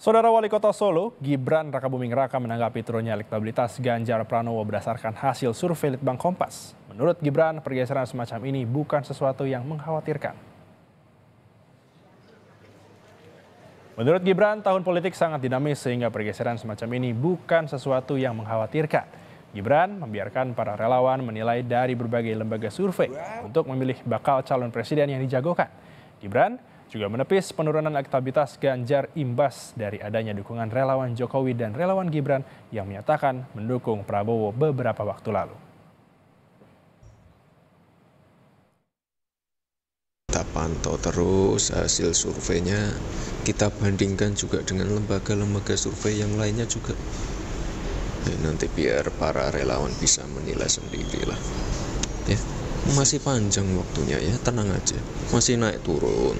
Saudara Wali Kota Solo, Gibran Rakabuming Raka menanggapi turunnya elektabilitas Ganjar Pranowo berdasarkan hasil survei Litbang Kompas. Menurut Gibran, pergeseran semacam ini bukan sesuatu yang mengkhawatirkan. Menurut Gibran, tahun politik sangat dinamis sehingga pergeseran semacam ini bukan sesuatu yang mengkhawatirkan. Gibran membiarkan para relawan menilai dari berbagai lembaga survei untuk memilih bakal calon presiden yang dijagokan. Gibran juga menepis penurunan elektabilitas Ganjar imbas dari adanya dukungan relawan Jokowi dan relawan Gibran yang menyatakan mendukung Prabowo beberapa waktu lalu. Kita pantau terus hasil surveinya, kita bandingkan juga dengan lembaga-lembaga survei yang lainnya juga. Ya, nanti biar para relawan bisa menilai sendiri lah. Ya, masih panjang waktunya ya, tenang aja. Masih naik turun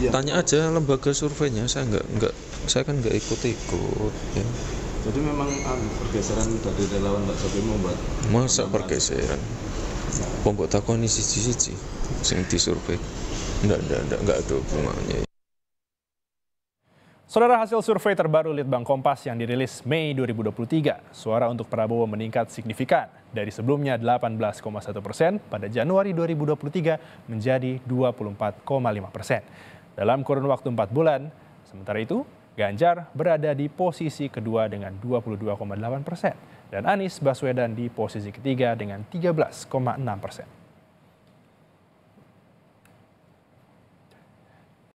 ya. tanya aja lembaga surveinya saya nggak nggak saya kan nggak ikut-ikut ya. jadi memang ah, pergeseran dari relawan Mbak Sofi membuat masa pergeseran takon takoni siji-siji sing disurvei enggak enggak enggak enggak ada hubungannya Saudara hasil survei terbaru Litbang Kompas yang dirilis Mei 2023, suara untuk Prabowo meningkat signifikan dari sebelumnya 18,1 persen pada Januari 2023 menjadi 24,5 persen dalam kurun waktu 4 bulan. Sementara itu, Ganjar berada di posisi kedua dengan 22,8 persen dan Anies Baswedan di posisi ketiga dengan 13,6 persen.